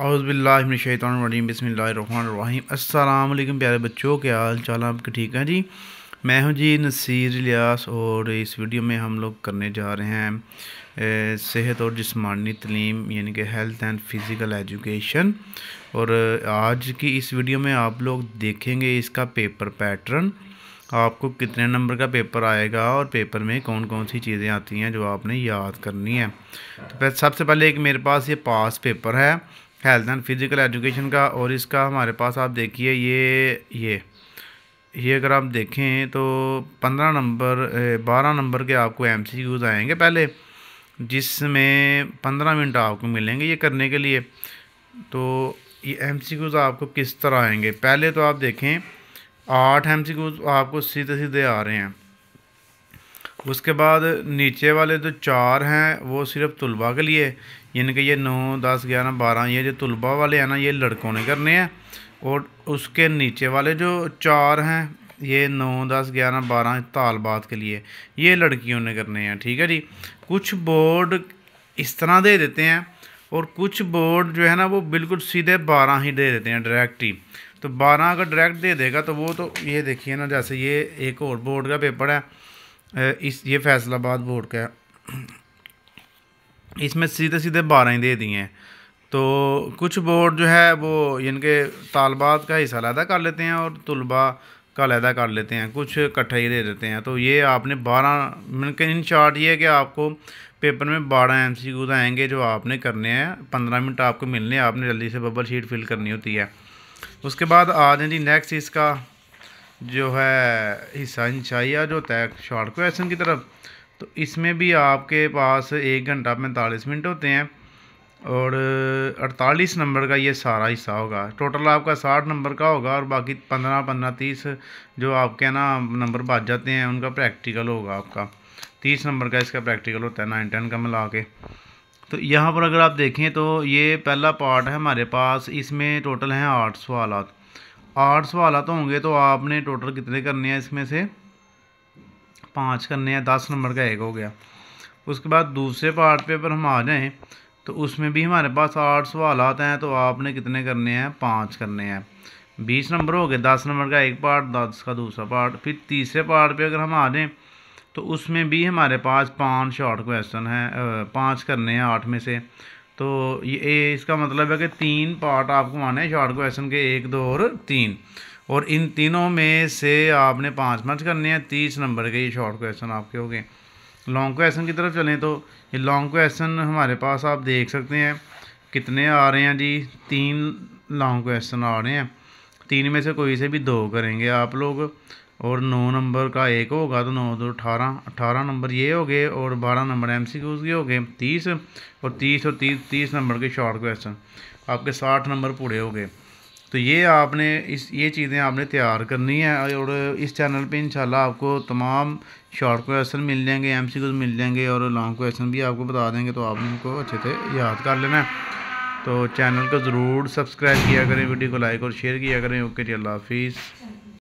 अज़बिल्लाशैतरम बसमीम अल्लाम प्यारे बच्चों के हाल चाल आपके ठीक हैं जी मैं हूं जी नसीर लियास और इस वीडियो में हम लोग करने जा रहे हैं सेहत और जिसमानी तलीम यानी कि हेल्थ एंड फिज़िकल एजुकेशन और आज की इस वीडियो में आप लोग देखेंगे इसका पेपर पैटर्न आपको कितने नंबर का पेपर आएगा और पेपर में कौन कौन सी चीज़ें आती हैं जो आपने याद करनी है तो सबसे पहले एक मेरे पास ये पास पेपर है हेल्थ एंड फिज़िकल एजुकेशन का और इसका हमारे पास आप देखिए ये ये ये अगर आप देखें तो पंद्रह नंबर बारह नंबर के आपको एम सी क्यूज़ आएँगे पहले जिसमें पंद्रह मिनट आपको मिलेंगे ये करने के लिए तो ये एम सी क्यूज़ आपको किस तरह आएंगे पहले तो आप देखें आठ एम सी क्यूज़ आपको सीधे सीधे आ रहे हैं उसके बाद नीचे वाले जो तो चार हैं वो सिर्फ तलबा के लिए यानी कि ये नौ दस ग्यारह बारह ये जो तलबा वाले हैं ना ये लड़कों ने करने हैं और उसके नीचे वाले जो चार हैं ये नौ दस ग्यारह बारह तालबात के लिए ये लड़कियों ने करने हैं ठीक है जी कुछ बोर्ड इस तरह दे देते हैं और कुछ बोर्ड जो है ना वो बिल्कुल सीधे बारह ही दे देते हैं डायरेक्ट ही तो बारह अगर डायरेक्ट दे देगा तो वो तो ये देखिए ना जैसे ये एक और बोर्ड का पेपर है इस ये फैसलाबाद बोर्ड का इसमें सीधे सीधे बारह दे दिए हैं तो कुछ बोर्ड जो है वो इनके तालबात का हिस्सा अलहदा कर लेते हैं और तलबा का अलहदा कर लेते हैं कुछ इकट्ठा ही दे देते हैं तो ये आपने बारह मिनट मतलब इन शार्ट ये है कि आपको पेपर में बारह एम सी क्यूज आएंगे जो आपने करने हैं पंद्रह मिनट आपको मिलने हैं आपने जल्दी से बबल शीट फिल करनी होती है उसके बाद आ जाए जी नेक्स्ट इसका जो है हिस्सा इंशाइया जो होता है शॉर्ट क्वेश्चन की तरफ तो इसमें भी आपके पास एक घंटा पैंतालीस मिनट होते हैं और अड़तालीस नंबर का ये सारा हिस्सा होगा टोटल आपका साठ नंबर का होगा और बाकी पंद्रह पंद्रह तीस जो आपके ना नंबर बच जाते हैं उनका प्रैक्टिकल होगा आपका तीस नंबर का इसका प्रैक्टिकल होता है नाइन टेन का मिला के तो यहाँ पर अगर आप देखें तो ये पहला पार्ट है हमारे पास इसमें टोटल हैं आठ सवाल आठ वाला तो होंगे तो आपने टोटल कितने करने हैं इसमें से पाँच करने हैं दस नंबर का एक हो गया उसके बाद दूसरे पार्ट पे पर हम आ जाएँ तो उसमें भी हमारे पास आठ सवाल आते हैं तो आपने कितने करने हैं पाँच करने हैं बीस नंबर हो गए दस नंबर का एक पार्ट दस का दूसरा पार्ट फिर तीसरे पार्ट पे अगर हम आ जाएँ तो उसमें भी हमारे पास पाँच शॉर्ट क्वेश्चन हैं पाँच करने हैं आठ में से तो ये इसका मतलब है कि तीन पार्ट आपको आने हैं शॉर्ट क्वेश्चन के एक दो और तीन और इन तीनों में से आपने पाँच मार्च करने हैं तीस नंबर के ये शॉर्ट क्वेश्चन आपके हो गए लॉन्ग क्वेश्चन की तरफ चलें तो ये लॉन्ग क्वेश्चन हमारे पास आप देख सकते हैं कितने आ रहे हैं जी तीन लॉन्ग क्वेश्चन आ रहे हैं तीन में से कोई से भी दो करेंगे आप लोग और नौ नंबर का एक होगा तो नौ दो अठारह अठारह नंबर ये हो गए और बारह नंबर एम सी क्यूज़ के हो गए तीस और तीस और तीस तीस नंबर के शॉर्ट क्वेश्चन आपके साठ नंबर पूरे हो गए तो ये आपने इस ये चीज़ें आपने तैयार करनी है और इस चैनल पे इंशाल्लाह आपको तमाम शॉर्ट क्वेश्चन मिल जाएंगे एम सी क्यूज़ मिल जाएंगे और लॉन्ग क्वेश्चन भी आपको बता देंगे तो आप उनको अच्छे से याद कर लेना तो चैनल को ज़रूर सब्सक्राइब किया करें वीडियो को लाइक और शेयर किया करें ओके जी अल्लाह हाफिज़